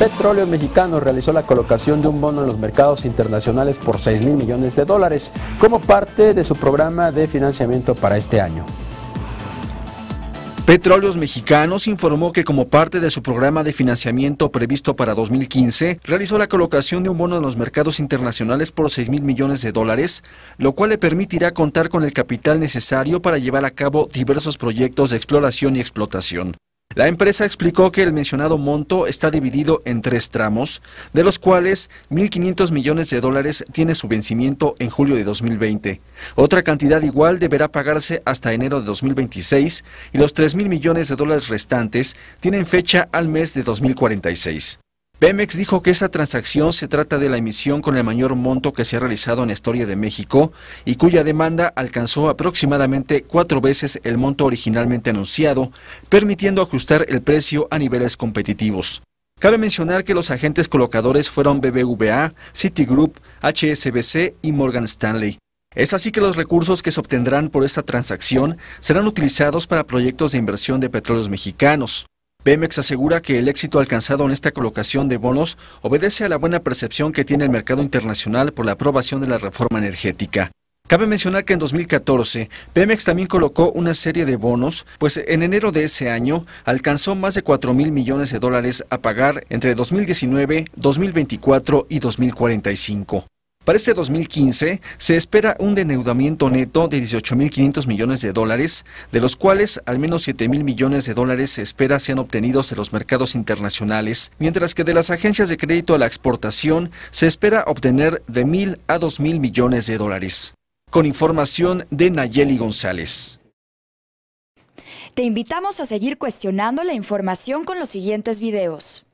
Petróleos Mexicanos realizó la colocación de un bono en los mercados internacionales por 6 mil millones de dólares como parte de su programa de financiamiento para este año. Petróleos Mexicanos informó que como parte de su programa de financiamiento previsto para 2015, realizó la colocación de un bono en los mercados internacionales por 6 mil millones de dólares, lo cual le permitirá contar con el capital necesario para llevar a cabo diversos proyectos de exploración y explotación. La empresa explicó que el mencionado monto está dividido en tres tramos, de los cuales 1.500 millones de dólares tiene su vencimiento en julio de 2020. Otra cantidad igual deberá pagarse hasta enero de 2026 y los 3.000 millones de dólares restantes tienen fecha al mes de 2046. Pemex dijo que esa transacción se trata de la emisión con el mayor monto que se ha realizado en la historia de México y cuya demanda alcanzó aproximadamente cuatro veces el monto originalmente anunciado, permitiendo ajustar el precio a niveles competitivos. Cabe mencionar que los agentes colocadores fueron BBVA, Citigroup, HSBC y Morgan Stanley. Es así que los recursos que se obtendrán por esta transacción serán utilizados para proyectos de inversión de petróleos mexicanos, Pemex asegura que el éxito alcanzado en esta colocación de bonos obedece a la buena percepción que tiene el mercado internacional por la aprobación de la reforma energética. Cabe mencionar que en 2014, Pemex también colocó una serie de bonos, pues en enero de ese año alcanzó más de 4 mil millones de dólares a pagar entre 2019, 2024 y 2045. Para este 2015 se espera un deneudamiento neto de 18.500 millones de dólares, de los cuales al menos 7.000 millones de dólares se espera sean obtenidos en los mercados internacionales, mientras que de las agencias de crédito a la exportación se espera obtener de 1.000 a 2.000 millones de dólares. Con información de Nayeli González. Te invitamos a seguir cuestionando la información con los siguientes videos.